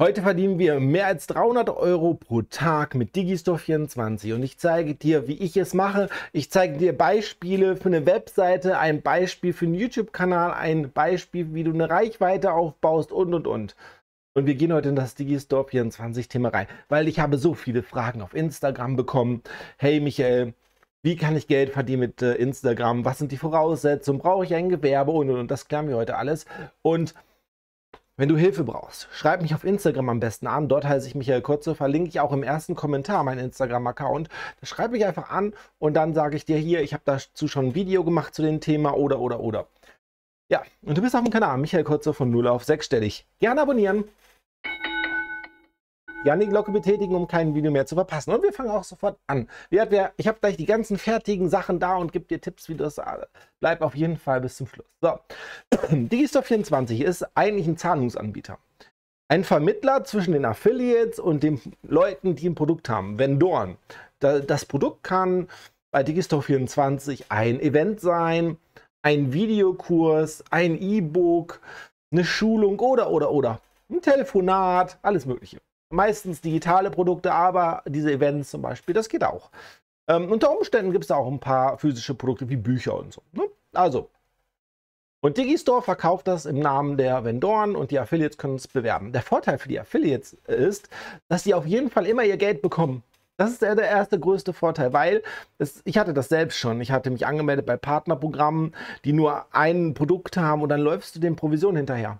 Heute verdienen wir mehr als 300 Euro pro Tag mit Digistore24 und ich zeige dir, wie ich es mache. Ich zeige dir Beispiele für eine Webseite, ein Beispiel für einen YouTube-Kanal, ein Beispiel, wie du eine Reichweite aufbaust und und und. Und wir gehen heute in das Digistore24-Thema rein, weil ich habe so viele Fragen auf Instagram bekommen. Hey Michael, wie kann ich Geld verdienen mit äh, Instagram? Was sind die Voraussetzungen? Brauche ich ein Gewerbe? Und, und, und das klären wir heute alles. Und wenn du Hilfe brauchst, schreib mich auf Instagram am besten an. Dort heiße ich Michael Kurze, verlinke ich auch im ersten Kommentar meinen Instagram-Account. Da schreib mich einfach an und dann sage ich dir hier, ich habe dazu schon ein Video gemacht zu dem Thema oder oder oder. Ja, und du bist auf dem Kanal Michael Kurze von 0 auf 6 stellig. Gerne abonnieren gerne die Glocke betätigen, um kein Video mehr zu verpassen. Und wir fangen auch sofort an. Ich habe gleich die ganzen fertigen Sachen da und gebe dir Tipps, wie du das äh, Bleib auf jeden Fall bis zum Schluss. So, Digistore24 ist eigentlich ein Zahlungsanbieter. Ein Vermittler zwischen den Affiliates und den Leuten, die ein Produkt haben, Vendoren. Das Produkt kann bei Digistore24 ein Event sein, ein Videokurs, ein E-Book, eine Schulung oder, oder, oder. Ein Telefonat, alles Mögliche meistens digitale Produkte, aber diese Events zum Beispiel, das geht auch. Ähm, unter Umständen gibt es auch ein paar physische Produkte wie Bücher und so. Ne? Also, und Digistore verkauft das im Namen der Vendoren und die Affiliates können es bewerben. Der Vorteil für die Affiliates ist, dass sie auf jeden Fall immer ihr Geld bekommen. Das ist der, der erste größte Vorteil, weil es, ich hatte das selbst schon. Ich hatte mich angemeldet bei Partnerprogrammen, die nur ein Produkt haben und dann läufst du den Provisionen hinterher.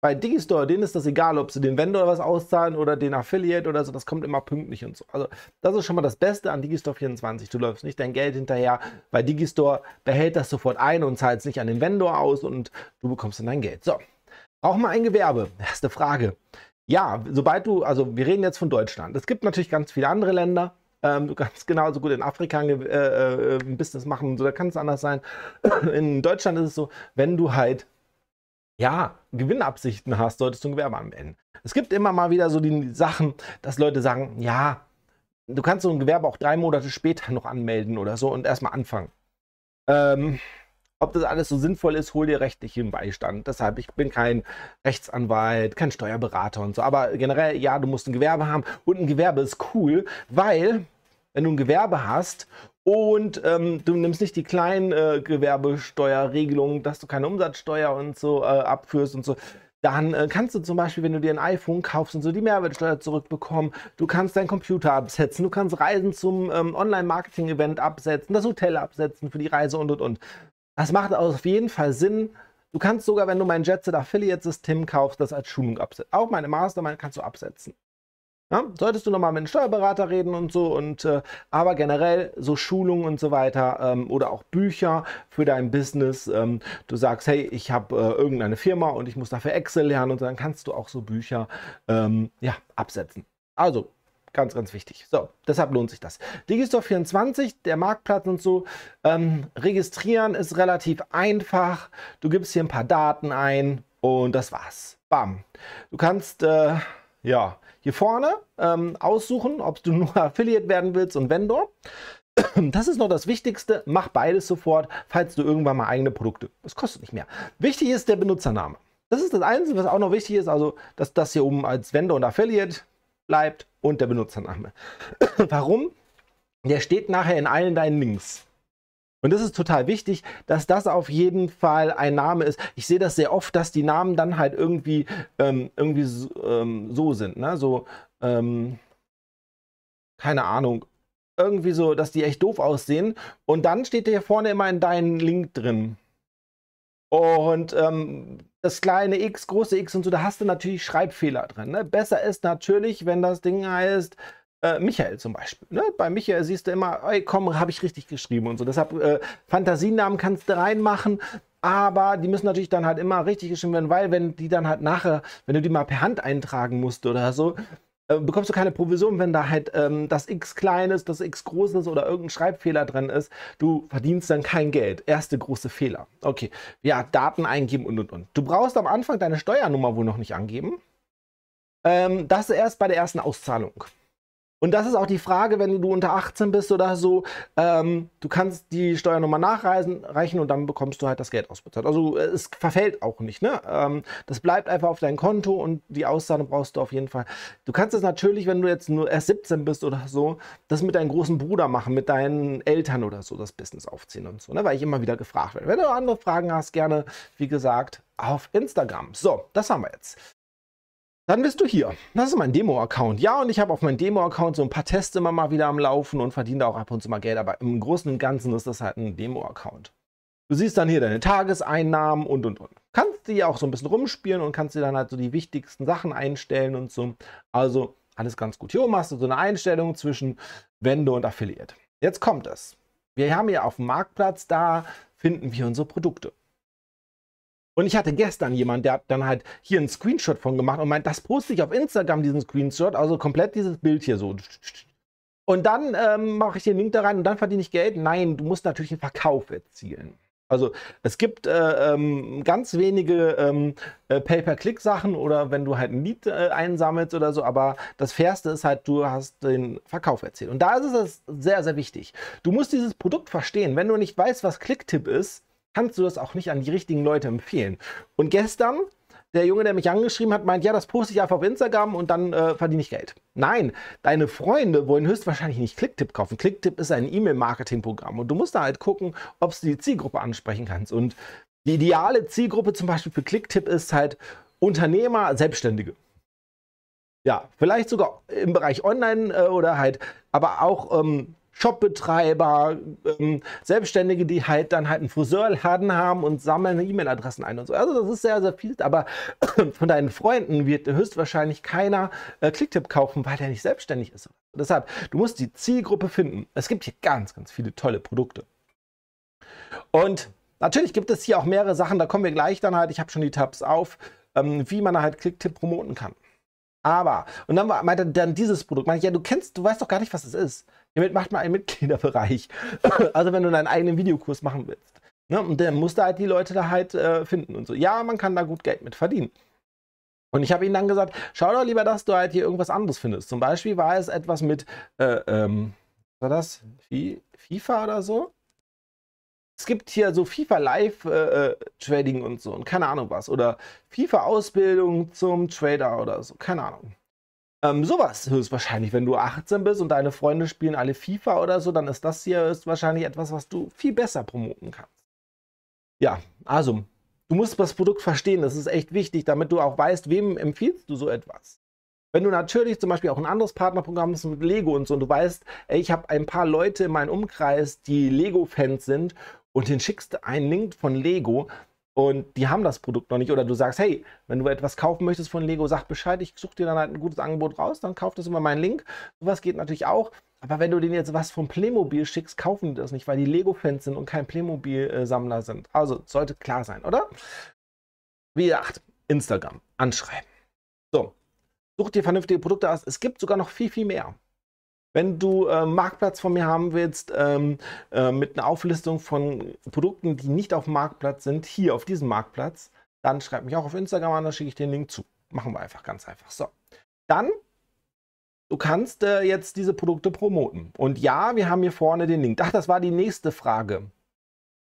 Bei Digistore, denen ist das egal, ob sie den Vendor was auszahlen oder den Affiliate oder so, das kommt immer pünktlich und so. Also das ist schon mal das Beste an Digistore 24. Du läufst nicht dein Geld hinterher, weil Digistore behält das sofort ein und zahlt es nicht an den Vendor aus und du bekommst dann dein Geld. So, auch mal ein Gewerbe. Erste Frage. Ja, sobald du, also wir reden jetzt von Deutschland. Es gibt natürlich ganz viele andere Länder, ähm, du kannst genauso gut in Afrika ein, äh, äh, Business machen, so, da kann es anders sein. In Deutschland ist es so, wenn du halt ja, Gewinnabsichten hast, solltest du ein Gewerbe anmelden. Es gibt immer mal wieder so die Sachen, dass Leute sagen, ja, du kannst so ein Gewerbe auch drei Monate später noch anmelden oder so und erstmal anfangen. Ähm, ob das alles so sinnvoll ist, hol dir rechtlichen Beistand. Deshalb, ich bin kein Rechtsanwalt, kein Steuerberater und so. Aber generell, ja, du musst ein Gewerbe haben. Und ein Gewerbe ist cool, weil, wenn du ein Gewerbe hast und ähm, du nimmst nicht die kleinen äh, dass du keine Umsatzsteuer und so äh, abführst und so. Dann äh, kannst du zum Beispiel, wenn du dir ein iPhone kaufst und so die Mehrwertsteuer zurückbekommen, du kannst deinen Computer absetzen, du kannst Reisen zum ähm, Online-Marketing-Event absetzen, das Hotel absetzen für die Reise und und und. Das macht auf jeden Fall Sinn. Du kannst sogar, wenn du mein Jetset Affiliate-System kaufst, das als Schulung absetzen. Auch meine Mastermind kannst du absetzen. Ja, solltest du nochmal mit einem Steuerberater reden und so und äh, aber generell so Schulungen und so weiter ähm, oder auch Bücher für dein Business. Ähm, du sagst, hey, ich habe äh, irgendeine Firma und ich muss dafür Excel lernen und dann kannst du auch so Bücher ähm, ja, absetzen. Also ganz, ganz wichtig. So, deshalb lohnt sich das. Digistore 24, der Marktplatz und so. Ähm, registrieren ist relativ einfach. Du gibst hier ein paar Daten ein und das war's. Bam. Du kannst äh, ja hier vorne ähm, aussuchen, ob du nur Affiliate werden willst und Vendor. Das ist noch das Wichtigste. Mach beides sofort, falls du irgendwann mal eigene Produkte. Es kostet nicht mehr. Wichtig ist der Benutzername. Das ist das Einzige, was auch noch wichtig ist. Also, dass das hier oben als Vendor und Affiliate bleibt und der Benutzername. Warum? Der steht nachher in allen deinen Links. Und das ist total wichtig, dass das auf jeden Fall ein Name ist. Ich sehe das sehr oft, dass die Namen dann halt irgendwie, ähm, irgendwie so, ähm, so sind. Ne? So, ähm, keine Ahnung. Irgendwie so, dass die echt doof aussehen. Und dann steht hier vorne immer in deinen Link drin. Und ähm, das kleine X, große X und so, da hast du natürlich Schreibfehler drin. Ne? Besser ist natürlich, wenn das Ding heißt, äh, Michael zum Beispiel. Ne? Bei Michael siehst du immer, ey, komm, habe ich richtig geschrieben und so. Deshalb äh, Fantasienamen kannst du reinmachen, aber die müssen natürlich dann halt immer richtig geschrieben werden, weil wenn die dann halt nachher, wenn du die mal per Hand eintragen musst oder so, äh, bekommst du keine Provision, wenn da halt ähm, das X klein ist, das X groß ist oder irgendein Schreibfehler drin ist. Du verdienst dann kein Geld. Erste große Fehler. Okay, ja, Daten eingeben und und und. Du brauchst am Anfang deine Steuernummer wohl noch nicht angeben. Ähm, das erst bei der ersten Auszahlung. Und das ist auch die Frage, wenn du unter 18 bist oder so, ähm, du kannst die Steuernummer nachreichen und dann bekommst du halt das Geld ausbezahlt. Also äh, es verfällt auch nicht. Ne? Ähm, das bleibt einfach auf deinem Konto und die Auszahlung brauchst du auf jeden Fall. Du kannst es natürlich, wenn du jetzt nur erst 17 bist oder so, das mit deinem großen Bruder machen, mit deinen Eltern oder so, das Business aufziehen und so, ne? weil ich immer wieder gefragt werde. Wenn du andere Fragen hast, gerne, wie gesagt, auf Instagram. So, das haben wir jetzt. Dann bist du hier. Das ist mein Demo-Account. Ja, und ich habe auf meinem Demo-Account so ein paar Tests immer mal wieder am Laufen und verdiene da auch ab und zu mal Geld. Aber im Großen und Ganzen ist das halt ein Demo-Account. Du siehst dann hier deine Tageseinnahmen und und und. Kannst die auch so ein bisschen rumspielen und kannst dir dann halt so die wichtigsten Sachen einstellen und so. Also alles ganz gut. Hier oben hast du so eine Einstellung zwischen Wende und Affiliate. Jetzt kommt es. Wir haben hier auf dem Marktplatz, da finden wir unsere Produkte. Und ich hatte gestern jemanden, der hat dann halt hier einen Screenshot von gemacht und meint, das poste ich auf Instagram, diesen Screenshot, also komplett dieses Bild hier so. Und dann ähm, mache ich den Link da rein und dann verdiene ich Geld. Nein, du musst natürlich einen Verkauf erzielen. Also es gibt äh, ähm, ganz wenige ähm, äh, Pay-per-Click-Sachen oder wenn du halt ein Lied äh, einsammelst oder so, aber das Fairste ist halt, du hast den Verkauf erzählt. Und da ist es sehr, sehr wichtig. Du musst dieses Produkt verstehen. Wenn du nicht weißt, was Clicktip ist, kannst du das auch nicht an die richtigen Leute empfehlen. Und gestern, der Junge, der mich angeschrieben hat, meint, ja, das poste ich einfach auf Instagram und dann äh, verdiene ich Geld. Nein, deine Freunde wollen höchstwahrscheinlich nicht Clicktip kaufen. Clicktip ist ein E-Mail-Marketing-Programm und du musst da halt gucken, ob du die Zielgruppe ansprechen kannst. Und die ideale Zielgruppe zum Beispiel für Clicktip ist halt Unternehmer, Selbstständige. Ja, vielleicht sogar im Bereich Online äh, oder halt, aber auch ähm, Shopbetreiber, ähm, Selbstständige, die halt dann halt einen Friseurladen haben und sammeln E-Mail-Adressen ein und so. Also das ist sehr, sehr viel. Aber von deinen Freunden wird höchstwahrscheinlich keiner äh, Clicktip kaufen, weil der nicht selbstständig ist. Deshalb, du musst die Zielgruppe finden. Es gibt hier ganz, ganz viele tolle Produkte. Und natürlich gibt es hier auch mehrere Sachen, da kommen wir gleich dann halt, ich habe schon die Tabs auf, ähm, wie man halt Clicktip promoten kann. Aber, und dann meinte dann dieses Produkt, meinte ich, ja, du kennst, du weißt doch gar nicht, was es ist. Hiermit macht man einen Mitgliederbereich. also wenn du deinen eigenen Videokurs machen willst. Ne? Und dann musst du halt die Leute da halt äh, finden und so. Ja, man kann da gut Geld mit verdienen. Und ich habe ihnen dann gesagt, schau doch lieber, dass du halt hier irgendwas anderes findest. Zum Beispiel war es etwas mit, äh, ähm, war das FIFA oder so? Es gibt hier so FIFA Live äh, äh, Trading und so und keine Ahnung was. Oder FIFA Ausbildung zum Trader oder so, keine Ahnung. Ähm, sowas höchstwahrscheinlich. Wenn du 18 bist und deine Freunde spielen alle FIFA oder so, dann ist das hier höchstwahrscheinlich etwas, was du viel besser promoten kannst. Ja, also, du musst das Produkt verstehen. Das ist echt wichtig, damit du auch weißt, wem empfiehlst du so etwas. Wenn du natürlich zum Beispiel auch ein anderes Partnerprogramm hast mit Lego und so und du weißt, ey, ich habe ein paar Leute in meinem Umkreis, die Lego-Fans sind und den schickst einen Link von Lego, und die haben das Produkt noch nicht. Oder du sagst, hey, wenn du etwas kaufen möchtest von Lego, sag Bescheid, ich suche dir dann halt ein gutes Angebot raus, dann kauf das über meinen Link. Sowas geht natürlich auch. Aber wenn du denen jetzt was vom Playmobil schickst, kaufen die das nicht, weil die Lego-Fans sind und kein Playmobil-Sammler sind. Also sollte klar sein, oder? Wie gesagt, Instagram anschreiben. So, such dir vernünftige Produkte aus. Es gibt sogar noch viel, viel mehr. Wenn du äh, Marktplatz von mir haben willst, ähm, äh, mit einer Auflistung von Produkten, die nicht auf dem Marktplatz sind, hier auf diesem Marktplatz, dann schreib mich auch auf Instagram an, da schicke ich den Link zu. Machen wir einfach ganz einfach. So. Dann Du kannst äh, jetzt diese Produkte promoten. Und ja, wir haben hier vorne den Link. Ach, das war die nächste Frage.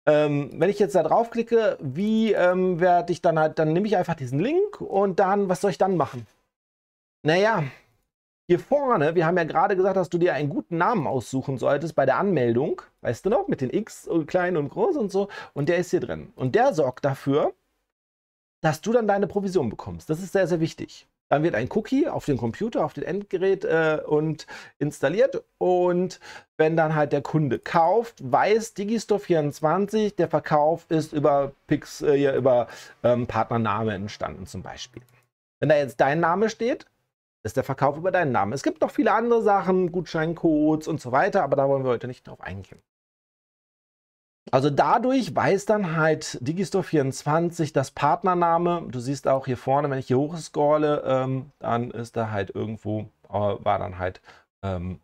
Ähm, wenn ich jetzt da klicke, wie ähm, werde ich dann halt, dann nehme ich einfach diesen Link und dann, was soll ich dann machen? Naja, hier vorne, wir haben ja gerade gesagt, dass du dir einen guten Namen aussuchen solltest bei der Anmeldung, weißt du noch, mit den X und oh, klein und groß und so. Und der ist hier drin. Und der sorgt dafür, dass du dann deine Provision bekommst. Das ist sehr, sehr wichtig. Dann wird ein Cookie auf den Computer, auf den Endgerät äh, und installiert. Und wenn dann halt der Kunde kauft, weiß Digistore24, der Verkauf ist über Pix, äh, über ähm, Partnername entstanden zum Beispiel. Wenn da jetzt dein Name steht, ist der Verkauf über deinen Namen. Es gibt noch viele andere Sachen, Gutscheincodes und so weiter, aber da wollen wir heute nicht drauf eingehen. Also dadurch weiß dann halt Digistore24 das Partnername. Du siehst auch hier vorne, wenn ich hier hochscrolle, ähm, dann ist da halt irgendwo, äh, war dann halt ähm,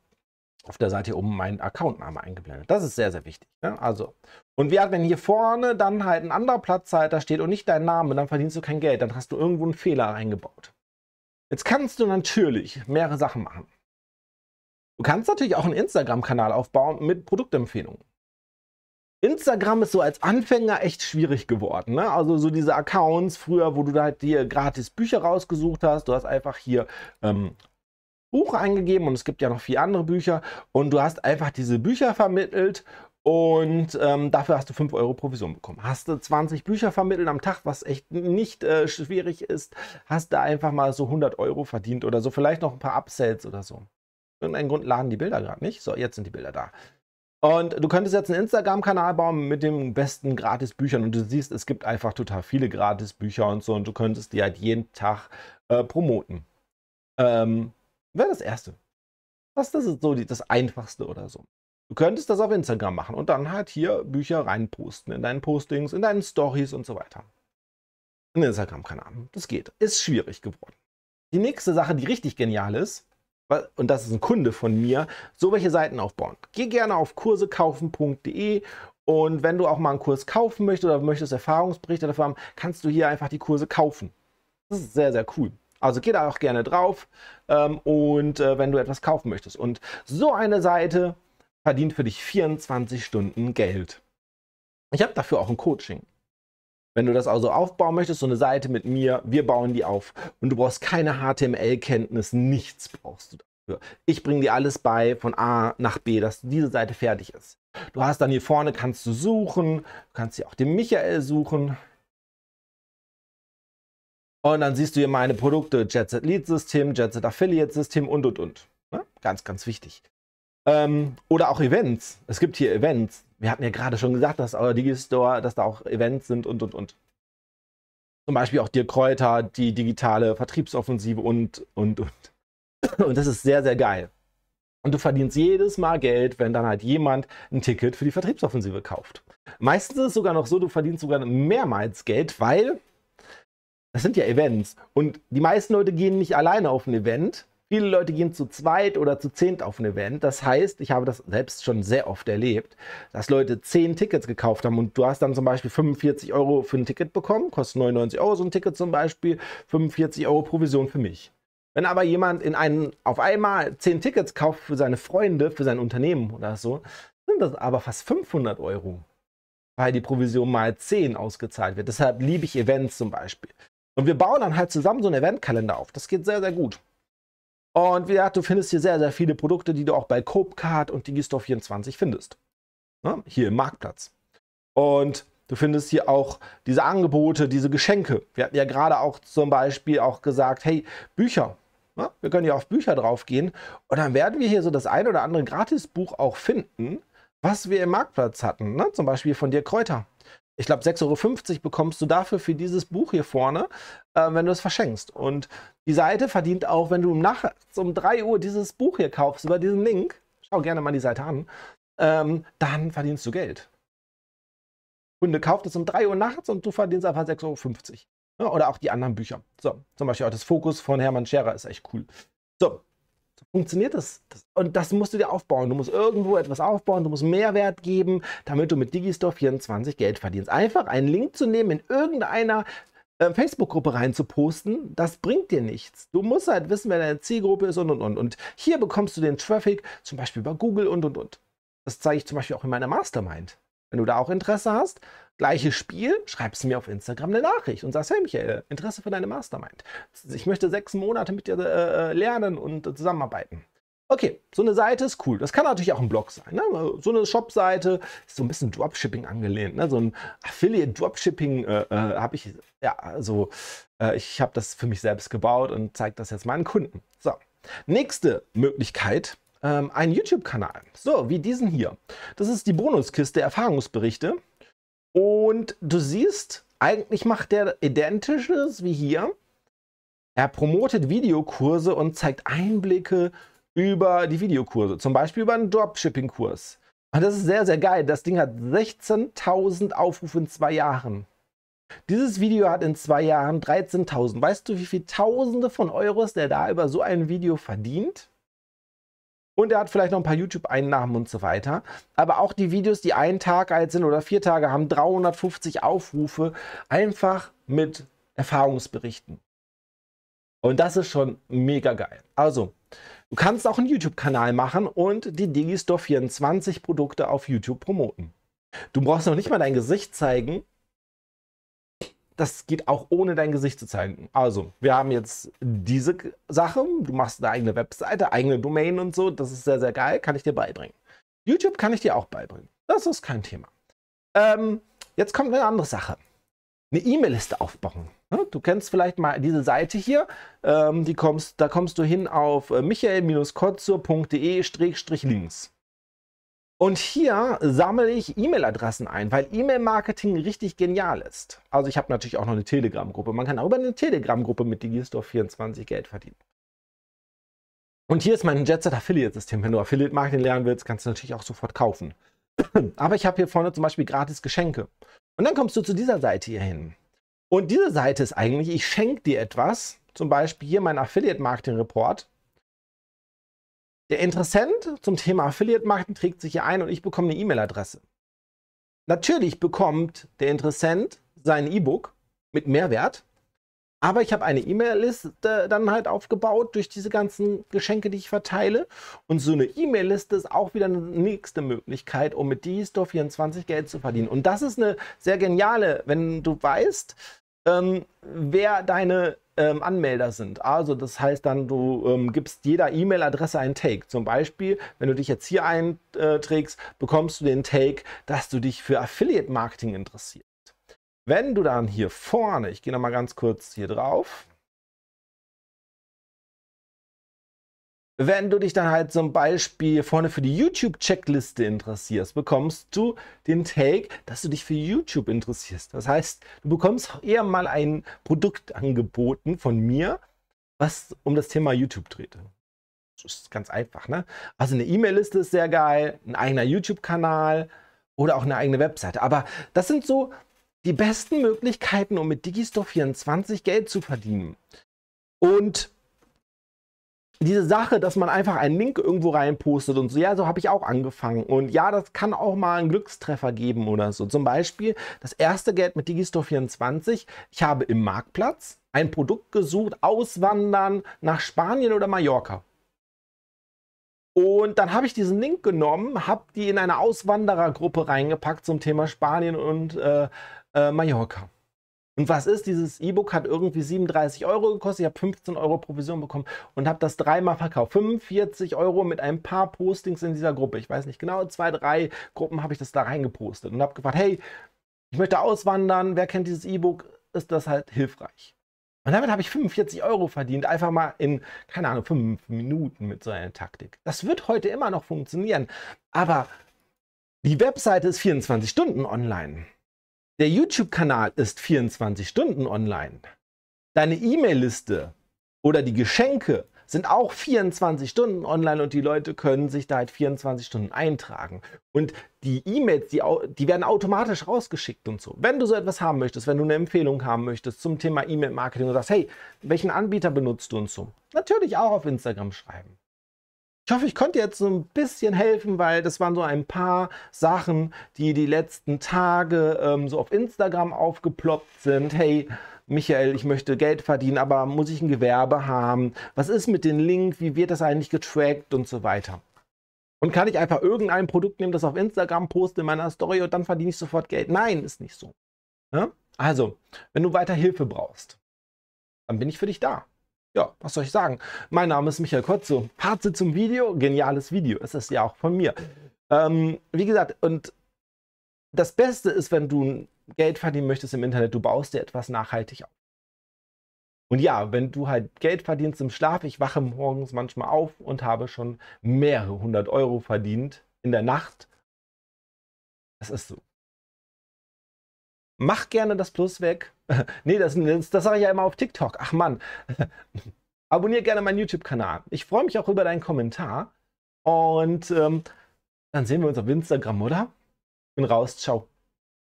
auf der Seite hier oben mein Accountname eingeblendet. Das ist sehr, sehr wichtig. Ne? Also, und wie hat, wenn hier vorne dann halt ein anderer Platzhalter steht und nicht dein Name, dann verdienst du kein Geld, dann hast du irgendwo einen Fehler eingebaut. Jetzt kannst du natürlich mehrere Sachen machen. Du kannst natürlich auch einen Instagram-Kanal aufbauen mit Produktempfehlungen. Instagram ist so als Anfänger echt schwierig geworden. Ne? Also so diese Accounts früher, wo du da halt dir gratis Bücher rausgesucht hast. Du hast einfach hier ähm, Buch eingegeben und es gibt ja noch vier andere Bücher und du hast einfach diese Bücher vermittelt und ähm, dafür hast du 5 Euro Provision bekommen. Hast du 20 Bücher vermittelt am Tag, was echt nicht äh, schwierig ist, hast du einfach mal so 100 Euro verdient oder so, vielleicht noch ein paar Upsells oder so. Irgendeinen Grund laden die Bilder gerade nicht. So, jetzt sind die Bilder da. Und du könntest jetzt einen Instagram-Kanal bauen mit den besten Gratis-Büchern und du siehst, es gibt einfach total viele Gratis-Bücher und so und du könntest die halt jeden Tag äh, promoten. Ähm, Wäre das Erste. Das, das ist so die, das Einfachste oder so. Du könntest das auf Instagram machen und dann halt hier Bücher reinposten, in deinen Postings, in deinen Stories und so weiter. Ein Instagram-Kanal. Das geht. Ist schwierig geworden. Die nächste Sache, die richtig genial ist, und das ist ein Kunde von mir, so welche Seiten aufbauen. Geh gerne auf kursekaufen.de und wenn du auch mal einen Kurs kaufen möchtest oder möchtest Erfahrungsberichte dafür haben, kannst du hier einfach die Kurse kaufen. Das ist sehr, sehr cool. Also geh da auch gerne drauf ähm, und äh, wenn du etwas kaufen möchtest. Und so eine Seite verdient für dich 24 Stunden Geld. Ich habe dafür auch ein Coaching. Wenn du das also aufbauen möchtest, so eine Seite mit mir, wir bauen die auf und du brauchst keine HTML-Kenntnis, nichts brauchst du dafür. Ich bringe dir alles bei von A nach B, dass diese Seite fertig ist. Du hast dann hier vorne, kannst du suchen, du kannst hier auch den Michael suchen. Und dann siehst du hier meine Produkte, Jetset Lead System, Jetset Affiliate System und, und, und. Ne? Ganz, ganz wichtig. Ähm, oder auch Events. Es gibt hier Events. Wir hatten ja gerade schon gesagt, dass euer Digistore, dass da auch Events sind und und und. Zum Beispiel auch Dirk Kräuter, die digitale Vertriebsoffensive und und und. Und das ist sehr, sehr geil. Und du verdienst jedes Mal Geld, wenn dann halt jemand ein Ticket für die Vertriebsoffensive kauft. Meistens ist es sogar noch so, du verdienst sogar mehrmals Geld, weil das sind ja Events. Und die meisten Leute gehen nicht alleine auf ein Event, Viele Leute gehen zu zweit oder zu zehnt auf ein Event. Das heißt, ich habe das selbst schon sehr oft erlebt, dass Leute zehn Tickets gekauft haben und du hast dann zum Beispiel 45 Euro für ein Ticket bekommen, kostet 99 Euro so ein Ticket zum Beispiel, 45 Euro Provision für mich. Wenn aber jemand in einen, auf einmal zehn Tickets kauft für seine Freunde, für sein Unternehmen oder so, sind das aber fast 500 Euro, weil die Provision mal 10 ausgezahlt wird. Deshalb liebe ich Events zum Beispiel. Und wir bauen dann halt zusammen so einen Eventkalender auf. Das geht sehr, sehr gut. Und wie gesagt, du findest hier sehr, sehr viele Produkte, die du auch bei Copecard und Digistore24 findest. Ne? Hier im Marktplatz. Und du findest hier auch diese Angebote, diese Geschenke. Wir hatten ja gerade auch zum Beispiel auch gesagt, hey, Bücher. Ne? Wir können hier auf Bücher drauf gehen. Und dann werden wir hier so das ein oder andere Gratisbuch auch finden, was wir im Marktplatz hatten. Ne? Zum Beispiel von dir Kräuter ich glaube, 6,50 Euro bekommst du dafür für dieses Buch hier vorne, äh, wenn du es verschenkst. Und die Seite verdient auch, wenn du nachts um 3 Uhr dieses Buch hier kaufst über diesen Link, schau gerne mal die Seite an, ähm, dann verdienst du Geld. Kunde kauft es um 3 Uhr nachts und du verdienst einfach 6,50 Euro. Ja, ne, oder auch die anderen Bücher. So, zum Beispiel auch das Fokus von Hermann Scherer ist echt cool. So, funktioniert das. Und das musst du dir aufbauen. Du musst irgendwo etwas aufbauen, du musst Mehrwert geben, damit du mit Digistore 24 Geld verdienst. Einfach einen Link zu nehmen in irgendeiner äh, Facebook-Gruppe reinzuposten, das bringt dir nichts. Du musst halt wissen, wer deine Zielgruppe ist und und und. Und hier bekommst du den Traffic zum Beispiel über Google und und und. Das zeige ich zum Beispiel auch in meiner Mastermind. Wenn du da auch Interesse hast, Gleiches Spiel, schreibst du mir auf Instagram eine Nachricht und sagst, hey Michael, Interesse für deine Mastermind. Ich möchte sechs Monate mit dir äh, äh lernen und äh, zusammenarbeiten. Okay, so eine Seite ist cool. Das kann natürlich auch ein Blog sein. Ne? So eine Shop-Seite ist so ein bisschen Dropshipping angelehnt. Ne? So ein Affiliate-Dropshipping äh, äh, habe ich, ja, also äh, ich habe das für mich selbst gebaut und zeige das jetzt meinen Kunden. So, nächste Möglichkeit, ähm, ein YouTube-Kanal. So, wie diesen hier. Das ist die Bonuskiste Erfahrungsberichte. Und du siehst, eigentlich macht der Identisches wie hier. Er promotet Videokurse und zeigt Einblicke über die Videokurse, zum Beispiel über einen Dropshipping-Kurs. Und das ist sehr, sehr geil. Das Ding hat 16.000 Aufrufe in zwei Jahren. Dieses Video hat in zwei Jahren 13.000. Weißt du, wie viele Tausende von Euros der da über so ein Video verdient? Und er hat vielleicht noch ein paar YouTube-Einnahmen und so weiter. Aber auch die Videos, die einen Tag alt sind oder vier Tage, haben 350 Aufrufe. Einfach mit Erfahrungsberichten. Und das ist schon mega geil. Also, du kannst auch einen YouTube-Kanal machen und die Digistore 24 Produkte auf YouTube promoten. Du brauchst noch nicht mal dein Gesicht zeigen, das geht auch ohne dein Gesicht zu zeigen. Also, wir haben jetzt diese Sache. Du machst eine eigene Webseite, eigene Domain und so. Das ist sehr, sehr geil. Kann ich dir beibringen. YouTube kann ich dir auch beibringen. Das ist kein Thema. Ähm, jetzt kommt eine andere Sache. Eine E-Mail-Liste aufbauen. Du kennst vielleicht mal diese Seite hier. Ähm, die kommst, da kommst du hin auf äh, michael-kotzur.de-links. Und hier sammle ich E-Mail-Adressen ein, weil E-Mail-Marketing richtig genial ist. Also ich habe natürlich auch noch eine Telegram-Gruppe. Man kann auch über eine Telegram-Gruppe mit Digistore 24 Geld verdienen. Und hier ist mein Jetset Affiliate-System. Wenn du Affiliate-Marketing lernen willst, kannst du natürlich auch sofort kaufen. Aber ich habe hier vorne zum Beispiel gratis Geschenke. Und dann kommst du zu dieser Seite hier hin. Und diese Seite ist eigentlich, ich schenke dir etwas, zum Beispiel hier mein Affiliate-Marketing-Report. Der Interessent zum Thema Affiliate Marketing trägt sich hier ein und ich bekomme eine E-Mail-Adresse. Natürlich bekommt der Interessent sein E-Book mit Mehrwert, aber ich habe eine E-Mail-Liste dann halt aufgebaut durch diese ganzen Geschenke, die ich verteile. Und so eine E-Mail-Liste ist auch wieder eine nächste Möglichkeit, um mit D-Store 24 Geld zu verdienen. Und das ist eine sehr geniale, wenn du weißt, ähm, wer deine ähm, Anmelder sind. Also das heißt dann, du ähm, gibst jeder E-Mail-Adresse einen Take. Zum Beispiel, wenn du dich jetzt hier einträgst, bekommst du den Take, dass du dich für Affiliate-Marketing interessierst. Wenn du dann hier vorne, ich gehe nochmal ganz kurz hier drauf, Wenn du dich dann halt zum Beispiel vorne für die YouTube-Checkliste interessierst, bekommst du den Take, dass du dich für YouTube interessierst. Das heißt, du bekommst eher mal ein Produkt angeboten von mir, was um das Thema YouTube dreht. Das ist ganz einfach, ne? Also eine E-Mail-Liste ist sehr geil, ein eigener YouTube-Kanal oder auch eine eigene Webseite. Aber das sind so die besten Möglichkeiten, um mit Digistore 24 Geld zu verdienen. Und diese Sache, dass man einfach einen Link irgendwo reinpostet und so, ja, so habe ich auch angefangen. Und ja, das kann auch mal einen Glückstreffer geben oder so. Zum Beispiel das erste Geld mit Digistore24. Ich habe im Marktplatz ein Produkt gesucht, auswandern nach Spanien oder Mallorca. Und dann habe ich diesen Link genommen, habe die in eine Auswanderergruppe reingepackt zum Thema Spanien und äh, äh, Mallorca. Und was ist? Dieses E-Book hat irgendwie 37 Euro gekostet. Ich habe 15 Euro Provision bekommen und habe das dreimal verkauft. 45 Euro mit ein paar Postings in dieser Gruppe. Ich weiß nicht genau, zwei, drei Gruppen habe ich das da reingepostet und habe gefragt, hey, ich möchte auswandern. Wer kennt dieses E-Book? Ist das halt hilfreich? Und damit habe ich 45 Euro verdient, einfach mal in, keine Ahnung, fünf Minuten mit so einer Taktik. Das wird heute immer noch funktionieren, aber die Webseite ist 24 Stunden online. Der YouTube-Kanal ist 24 Stunden online. Deine E-Mail-Liste oder die Geschenke sind auch 24 Stunden online und die Leute können sich da halt 24 Stunden eintragen. Und die E-Mails, die, die werden automatisch rausgeschickt und so. Wenn du so etwas haben möchtest, wenn du eine Empfehlung haben möchtest zum Thema E-Mail-Marketing und sagst, hey, welchen Anbieter benutzt du und so, natürlich auch auf Instagram schreiben. Ich hoffe, ich konnte jetzt so ein bisschen helfen, weil das waren so ein paar Sachen, die die letzten Tage ähm, so auf Instagram aufgeploppt sind. Hey, Michael, ich möchte Geld verdienen, aber muss ich ein Gewerbe haben? Was ist mit dem Link? Wie wird das eigentlich getrackt und so weiter? Und kann ich einfach irgendein Produkt nehmen, das auf Instagram poste in meiner Story und dann verdiene ich sofort Geld? Nein, ist nicht so. Ja? Ne? Also, wenn du weiter Hilfe brauchst, dann bin ich für dich da ja, was soll ich sagen? Mein Name ist Michael Kotzo. Fazit zum Video, geniales Video. Es ist ja auch von mir. Ähm, wie gesagt, und das Beste ist, wenn du Geld verdienen möchtest im Internet, du baust dir etwas nachhaltig auf. Und ja, wenn du halt Geld verdienst im Schlaf, ich wache morgens manchmal auf und habe schon mehrere hundert Euro verdient in der Nacht. Das ist so mach gerne das Plus weg. nee, das, das, das sage ich ja immer auf TikTok. Ach Mann. Abonnier gerne meinen YouTube-Kanal. Ich freue mich auch über deinen Kommentar. Und ähm, dann sehen wir uns auf Instagram, oder? Bin raus. Ciao.